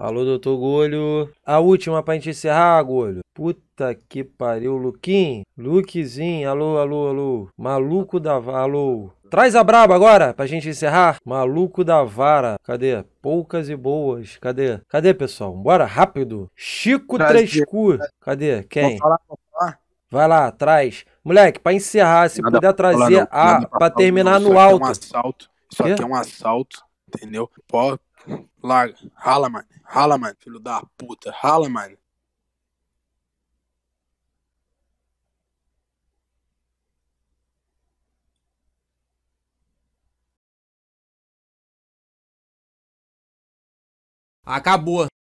Alô, doutor Golho. A última pra gente encerrar, Golho. Puta que pariu, Luquim. Luquezinho, alô, alô, alô. Maluco da vara, alô. Traz a braba agora pra gente encerrar. Maluco da vara. Cadê? Poucas e boas. Cadê? Cadê, pessoal? Bora, rápido. Chico Trescu. Cadê? Quem? Vou falar, vou falar. Vai lá, traz. Moleque, pra encerrar, se nada puder trazer falar, não, a. Pra, pra terminar não, no alto. É um assalto. Isso aqui é um assalto entendeu? Pó, larga, rala, mano, rala, mano, filho da puta, rala, mano. Acabou.